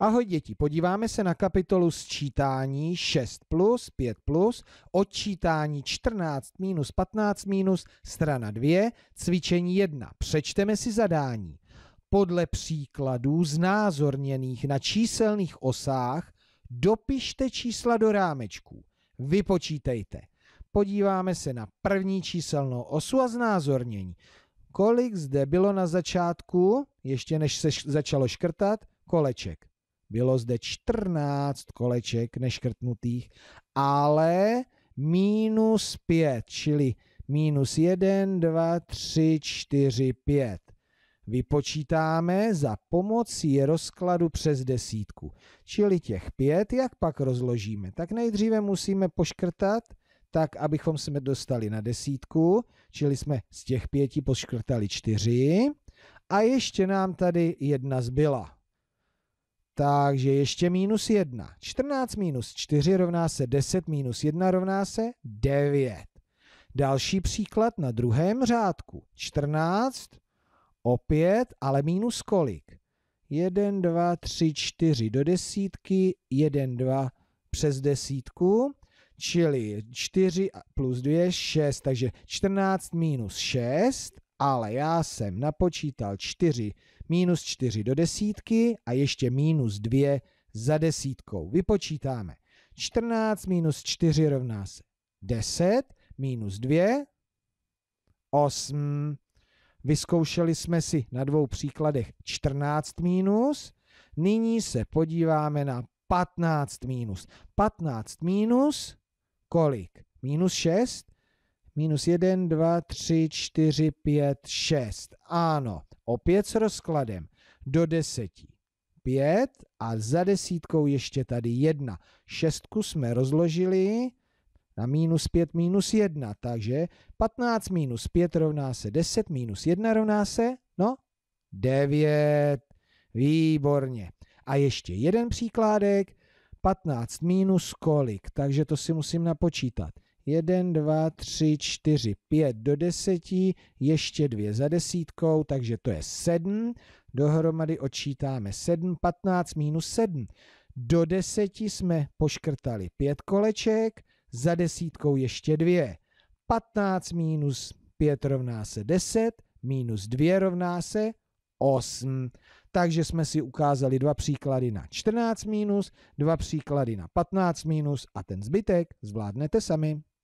Ahoj děti, podíváme se na kapitolu sčítání 6 plus, 5 plus, odčítání 14 minus, 15 minus, strana 2, cvičení 1. Přečteme si zadání. Podle příkladů znázorněných na číselných osách dopište čísla do rámečků. Vypočítejte. Podíváme se na první číselnou osu a znázornění. Kolik zde bylo na začátku, ještě než se začalo škrtat, koleček? Bylo zde 14 koleček neškrtnutých, ale minus 5, čili minus 1, 2, 3, 4, 5. Vypočítáme za pomocí rozkladu přes desítku, čili těch pět, jak pak rozložíme. Tak nejdříve musíme poškrtat, tak abychom jsme dostali na desítku, čili jsme z těch pěti poškrtali čtyři a ještě nám tady jedna zbyla. Takže ještě minus 1. 14 minus 4 rovná se 10 minus 1 rovná se 9. Další příklad na druhém řádku. 14, opět, ale minus kolik? 1, 2, 3, 4 do desítky, 1, 2 přes desítku, čili 4 plus 2 je 6, takže 14 minus 6 ale já jsem napočítal 4 minus 4 do desítky a ještě minus 2 za desítkou. Vypočítáme. 14 minus 4 rovná se 10 minus 2, 8. Vyzkoušeli jsme si na dvou příkladech 14 minus, nyní se podíváme na 15 minus. 15 minus kolik? Minus 6? Minus 1, 2, 3, 4, 5, 6. Ano, opět s rozkladem do 10. 5 a za desítkou ještě tady 1. Šestku jsme rozložili na minus 5 minus 1, takže 15 minus 5 rovná se 10, minus 1 rovná se, no, 9. Výborně. A ještě jeden příkládek, 15 minus kolik, takže to si musím napočítat. 1, 2, 3, 4, 5 do 10, ještě dvě za desítkou, takže to je 7. Dohromady odčítáme 7, 15 minus 7. Do 10 jsme poškrtali 5 koleček, za desítkou ještě 2. 15 minus 5 rovná se 10, minus 2 rovná se 8. Takže jsme si ukázali dva příklady na 14 minus, dva příklady na 15 minus a ten zbytek zvládnete sami.